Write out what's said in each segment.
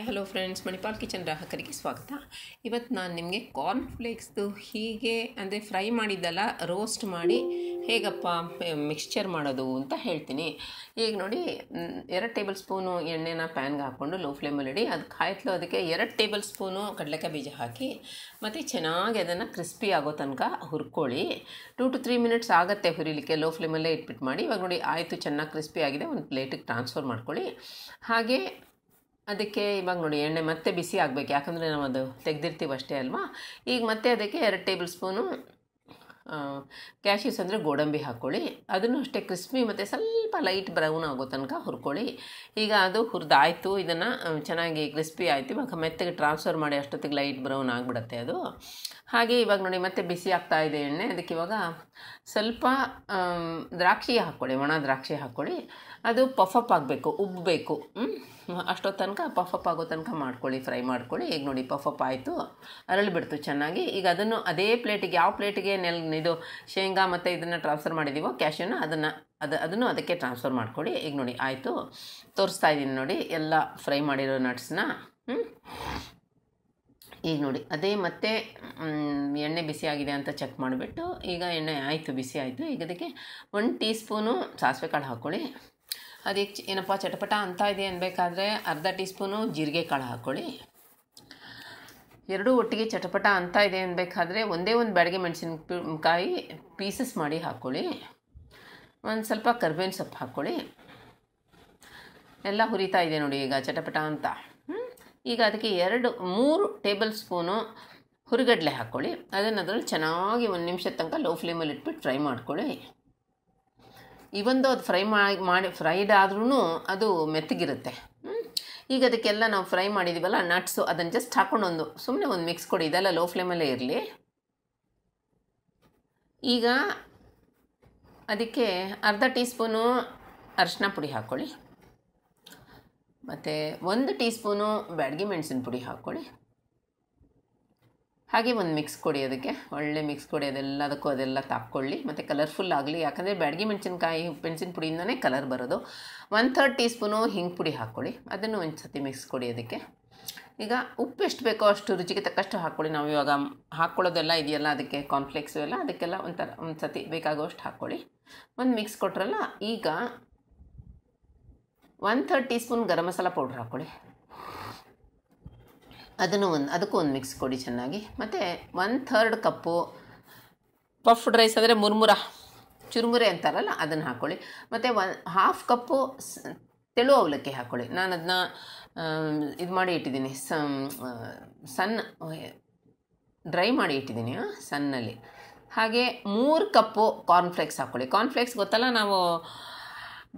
hi hello friends Manipal kitchen ಗ್ರಾಹಕರಿಗೆ ಸ್ವಾಗತ ಇವತ್ತು ನಾನು ನಿಮಗೆ ಕಾರ್ನ್ ಫ್ಲೇಕ್ಸ್ದು ಹೀಗೆ ಅಂದರೆ ಫ್ರೈ ಮಾಡಿದ್ದಲ್ಲ ರೋಸ್ಟ್ ಮಾಡಿ ಹೇಗಪ್ಪ ಮಿಕ್ಸ್ಚರ್ ಮಾಡೋದು ಅಂತ ಹೇಳ್ತೀನಿ ಈಗ ನೋಡಿ ಎರಡು ಟೇಬಲ್ ಸ್ಪೂನು ಎಣ್ಣೆನ ಪ್ಯಾನ್ಗೆ ಹಾಕ್ಕೊಂಡು ಲೋ ಇಡಿ ಅದು ಕಾಯ್ತಲು ಅದಕ್ಕೆ ಎರಡು ಟೇಬಲ್ ಸ್ಪೂನು ಕಡಲೆಕಾಯಿ ಬೀಜ ಹಾಕಿ ಮತ್ತು ಚೆನ್ನಾಗಿ ಅದನ್ನು ಕ್ರಿಸ್ಪಿ ಆಗೋ ತನಕ ಹುರ್ಕೊಳ್ಳಿ ಟೂ ಟು ತ್ರೀ ಮಿನಿಟ್ಸ್ ಆಗುತ್ತೆ ಹುರಿಲಿಕ್ಕೆ ಲೋ ಫ್ಲೇಮಲ್ಲೇ ಇಟ್ಬಿಟ್ಟು ಮಾಡಿ ಇವಾಗ ನೋಡಿ ಆಯಿತು ಚೆನ್ನಾಗಿ ಕ್ರಿಸ್ಪಿ ಆಗಿದೆ ಒಂದು ಪ್ಲೇಟಿಗೆ ಟ್ರಾನ್ಸ್ಫರ್ ಮಾಡ್ಕೊಳ್ಳಿ ಹಾಗೆ ಅದಕ್ಕೆ ಇವಾಗ ನೋಡಿ ಎಣ್ಣೆ ಮತ್ತೆ ಬಿಸಿ ಆಗಬೇಕು ಯಾಕಂದರೆ ನಾವು ಅದು ತೆಗೆದಿರ್ತೀವಿ ಅಷ್ಟೇ ಅಲ್ವಾ ಈಗ ಮತ್ತೆ ಅದಕ್ಕೆ ಎರಡು ಟೇಬಲ್ ಸ್ಪೂನು ಕ್ಯಾಶಿಸ್ ಅಂದರೆ ಗೋಡಂಬಿ ಹಾಕ್ಕೊಳ್ಳಿ ಅದನ್ನು ಅಷ್ಟೇ ಕ್ರಿಸ್ಪಿ ಮತ್ತು ಸ್ವಲ್ಪ ಸ್ವಲ್ಪ ಲೈಟ್ ಬ್ರೌನ್ ಆಗೋ ತನಕ ಹುರ್ಕೊಳ್ಳಿ ಈಗ ಅದು ಹುರಿದಾಯ್ತು ಇದನ್ನು ಚೆನ್ನಾಗಿ ಕ್ರಿಸ್ಪಿ ಆಯಿತು ಇವಾಗ ಮೆತ್ತಗೆ ಟ್ರಾನ್ಸ್ಫರ್ ಮಾಡಿ ಅಷ್ಟೊತ್ತಿಗೆ ಲೈಟ್ ಬ್ರೌನ್ ಆಗಿಬಿಡತ್ತೆ ಅದು ಹಾಗೆ ಇವಾಗ ನೋಡಿ ಮತ್ತೆ ಬಿಸಿ ಆಗ್ತಾ ಇದೆ ಎಣ್ಣೆ ಅದಕ್ಕೆ ಇವಾಗ ಸ್ವಲ್ಪ ದ್ರಾಕ್ಷಿ ಹಾಕ್ಕೊಳ್ಳಿ ಒಣ ದ್ರಾಕ್ಷಿ ಹಾಕ್ಕೊಳ್ಳಿ ಅದು ಪಫಪ್ ಆಗಬೇಕು ಉಬ್ಬಬೇಕು ಅಷ್ಟೋ ತನಕ ಪಫಪ್ ಆಗೋ ತನಕ ಮಾಡ್ಕೊಳ್ಳಿ ಫ್ರೈ ಮಾಡ್ಕೊಳ್ಳಿ ಈಗ ನೋಡಿ ಪಫಪ್ ಆಯಿತು ಬಿಡ್ತು ಚೆನ್ನಾಗಿ ಈಗ ಅದನ್ನು ಅದೇ ಪ್ಲೇಟಿಗೆ ಯಾವ ಪ್ಲೇಟಿಗೆ ನೆಲ್ ಇದು ಶೇಂಗಾ ಮತ್ತು ಇದನ್ನು ಟ್ರಾನ್ಸ್ಫರ್ ಮಾಡಿದ್ದೀವೋ ಕ್ಯಾಶನ್ನು ಅದನ್ನು ಅದು ಅದನ್ನು ಅದಕ್ಕೆ ಟ್ರಾನ್ಸ್ಫರ್ ಮಾಡ್ಕೊಳ್ಳಿ ಈಗ ನೋಡಿ ಆಯಿತು ತೋರಿಸ್ತಾ ಇದ್ದೀನಿ ನೋಡಿ ಎಲ್ಲ ಫ್ರೈ ಮಾಡಿರೋ ನಟ್ಸನ್ನ ಈಗ ನೋಡಿ ಅದೇ ಮತ್ತೆ ಎಣ್ಣೆ ಬಿಸಿ ಆಗಿದೆ ಅಂತ ಚೆಕ್ ಮಾಡಿಬಿಟ್ಟು ಈಗ ಎಣ್ಣೆ ಆಯಿತು ಬಿಸಿ ಆಯಿತು ಈಗ ಅದಕ್ಕೆ ಒಂದು ಟೀ ಸ್ಪೂನು ಸಾಸಿವೆ ಕಾಳು ಹಾಕ್ಕೊಳ್ಳಿ ಅದಕ್ಕೆ ಏನಪ್ಪ ಚಟಪಟ ಅಂತ ಇದೆ ಅನ್ಬೇಕಾದ್ರೆ ಅರ್ಧ ಟೀ ಸ್ಪೂನು ಜೀರಿಗೆ ಕಾಳು ಹಾಕ್ಕೊಳ್ಳಿ ಎರಡೂ ಒಟ್ಟಿಗೆ ಚಟಪಟ ಅಂತ ಇದೆ ಅನ್ಬೇಕಾದ್ರೆ ಒಂದೇ ಒಂದು ಬ್ಯಾಡಿಗೆ ಮೆಣಸಿನಕಾಯಿ ಪೀಸಸ್ ಮಾಡಿ ಹಾಕ್ಕೊಳ್ಳಿ ಒಂದು ಸ್ವಲ್ಪ ಕರ್ಬೇವಿನ ಸೊಪ್ಪು ಹಾಕ್ಕೊಳ್ಳಿ ಎಲ್ಲ ಹುರಿತಾ ಇದೆ ನೋಡಿ ಈಗ ಚಟಪಟ ಅಂತ ಈಗ ಅದಕ್ಕೆ ಎರಡು ಮೂರು ಟೇಬಲ್ ಸ್ಪೂನು ಹುರಿಗಡಲೆ ಹಾಕ್ಕೊಳ್ಳಿ ಅದನ್ನು ಅದರಲ್ಲಿ ಚೆನ್ನಾಗಿ ಒಂದು ನಿಮಿಷ ತನಕ ಲೋ ಫ್ಲೇಮಲ್ಲಿ ಇಟ್ಬಿಟ್ಟು ಫ್ರೈ ಮಾಡ್ಕೊಳ್ಳಿ ಇವೊಂದು ಅದು ಫ್ರೈ ಮಾಡಿ ಫ್ರೈಡ್ ಆದ್ರೂ ಅದು ಮೆತ್ತಗಿರುತ್ತೆ ಈಗ ಅದಕ್ಕೆಲ್ಲ ನಾವು ಫ್ರೈ ಮಾಡಿದ್ದೀವಲ್ಲ ನಟ್ಸು ಅದನ್ನು ಜಸ್ಟ್ ಹಾಕ್ಕೊಂಡು ಒಂದು ಸುಮ್ಮನೆ ಒಂದು ಮಿಕ್ಸ್ ಕೊಡಿ ಇದೆಲ್ಲ ಲೋ ಫ್ಲೇಮಲ್ಲೇ ಇರಲಿ ಈಗ ಅದಕ್ಕೆ ಅರ್ಧ ಟೀ ಸ್ಪೂನು ಅರಿಶಿನ ಪುಡಿ ಹಾಕ್ಕೊಳ್ಳಿ ಮತ್ತು ಒಂದು ಟೀ ಸ್ಪೂನು ಮೆಣಸಿನ ಪುಡಿ ಹಾಕ್ಕೊಳ್ಳಿ ಹಾಗೆ ಒಂದು ಮಿಕ್ಸ್ ಕೊಡಿ ಅದಕ್ಕೆ ಒಳ್ಳೆ ಮಿಕ್ಸ್ ಕೊಡಿ ಅದೆಲ್ಲದಕ್ಕೂ ಅದೆಲ್ಲ ತಾಕ್ಕೊಳ್ಳಿ ಮತ್ತು ಕಲರ್ಫುಲ್ ಆಗಲಿ ಯಾಕಂದರೆ ಬ್ಯಾಡ್ಗಿ ಮೆಣಸಿನ್ಕಾಯಿ ಮೆಣಸಿನ ಪುಡಿಯಿಂದನೇ ಕಲರ್ ಬರೋದು ಒನ್ ಥರ್ಡ್ ಟೀ ಸ್ಪೂನು ಹಿಂಗೆ ಪುಡಿ ಹಾಕ್ಕೊಳ್ಳಿ ಅದನ್ನು ಒಂದು ಸತಿ ಮಿಕ್ಸ್ ಕೊಡಿ ಅದಕ್ಕೆ ಈಗ ಉಪ್ಪು ಎಷ್ಟು ಬೇಕೋ ಅಷ್ಟು ರುಚಿಗೆ ತಕ್ಕಷ್ಟು ಹಾಕ್ಕೊಳ್ಳಿ ನಾವು ಇವಾಗ ಹಾಕ್ಕೊಳ್ಳೋದೆಲ್ಲ ಇದೆಯಲ್ಲ ಅದಕ್ಕೆ ಕಾನ್ಫ್ಲೆಕ್ಸು ಎಲ್ಲ ಅದಕ್ಕೆಲ್ಲ ಒಂಥರ ಒಂದು ಸತಿ ಬೇಕಾಗುವಷ್ಟು ಹಾಕ್ಕೊಳ್ಳಿ ಒಂದು ಮಿಕ್ಸ್ ಕೊಟ್ರಲ್ಲ ಈಗ one third teaspoon garam masala powder ಹಾಕ್ಕೊಳ್ಳಿ ಅದನ್ನು ಒಂದು ಅದಕ್ಕೂ ಒಂದು ಮಿಕ್ಸ್ ಕೊಡಿ ಚೆನ್ನಾಗಿ ಮತ್ತು one third cup puffed rice ಅಂದರೆ ಮುರ್ಮುರ ಚುರುಮುರೆ ಅಂತಾರಲ್ಲ ಅದನ್ನು ಹಾಕ್ಕೊಳ್ಳಿ ಮತ್ತು ಒನ್ ಹಾಫ್ ಕಪ್ಪು ತೆಳು ಅವಲಕ್ಕಿ ಹಾಕ್ಕೊಳ್ಳಿ ನಾನು ಅದನ್ನ ಇದು ಮಾಡಿ ಇಟ್ಟಿದ್ದೀನಿ ಸಣ್ಣ ಡ್ರೈ ಮಾಡಿ ಇಟ್ಟಿದ್ದೀನಿ ಸಣ್ಣಲ್ಲಿ ಹಾಗೆ ಮೂರು ಕಪ್ಪು ಕಾರ್ನ್ಫ್ಲೇಕ್ಸ್ ಹಾಕ್ಕೊಳ್ಳಿ ಕಾರ್ನ್ಫ್ಲೇಕ್ಸ್ ಗೊತ್ತಲ್ಲ ನಾವು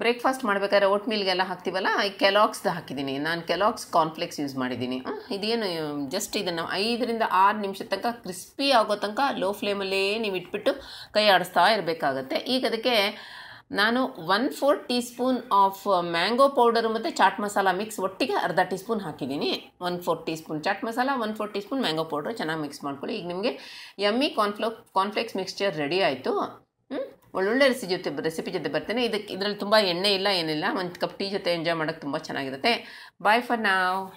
ಬ್ರೇಕ್ಫಾಸ್ಟ್ ಮಾಡಬೇಕಾದ್ರೆ ಓಟ್ ಮೀಲ್ಗೆಲ್ಲ ಹಾಕ್ತೀವಲ್ಲ ಈ ಕೆಲಾಕ್ಸ್ದು ಹಾಕಿದ್ದೀನಿ ನಾನು ಕೆಲಾಕ್ಸ್ ಕಾರ್ನ್ಫ್ಲೇಕ್ಸ್ ಯೂಸ್ ಮಾಡಿದ್ದೀನಿ ಇದೇನು ಜಸ್ಟ್ ಇದನ್ನು ಐದರಿಂದ ಆರು ನಿಮಿಷದ ತನಕ ಕ್ರಿಸ್ಪಿ ಆಗೋ ತನಕ ಲೋ ಫ್ಲೇಮಲ್ಲೇ ನೀವು ಇಟ್ಬಿಟ್ಟು ಕೈ ಆಡಿಸ್ತಾ ಇರಬೇಕಾಗತ್ತೆ ಈಗ ಅದಕ್ಕೆ ನಾನು one four teaspoon of mango powder ಮತ್ತು ಚಾಟ್ ಮಸಾಲ ಮಿಕ್ಸ್ ಒಟ್ಟಿಗೆ ಅರ್ಧ ಟೀ ಸ್ಪೂನ್ ಹಾಕಿದ್ದೀನಿ one four teaspoon chaat masala one four teaspoon mango powder ಚೆನ್ನಾಗಿ ಮಿಕ್ಸ್ ಮಾಡ್ಕೊಳ್ಳಿ ಈಗ ನಿಮಗೆ ಯಮ್ಮಿ ಕಾನ್ಫ್ಲೋ ಕಾನ್ಫ್ಲೆಕ್ಸ್ ಮಿಕ್ಸ್ಚರ್ ರೆಡಿ ಆಯಿತು ಒಳ್ಳೊಳ್ಳೆ ರೆಸಿ ಜೊತೆ ರೆಸಿಪಿ ಜೊತೆ ಬರ್ತೇನೆ ಇದಕ್ಕೆ ಇದರಲ್ಲಿ ತುಂಬ ಎಣ್ಣೆ ಇಲ್ಲ ಏನಿಲ್ಲ ಒಂದು ಕಪ್ ಟೀ ಜೊತೆ ಎಂಜಾಯ್ ಮಾಡೋಕ್ಕೆ ತುಂಬ ಚೆನ್ನಾಗಿರುತ್ತೆ ಬಾಯ್ ಫಾರ್ ನಾವು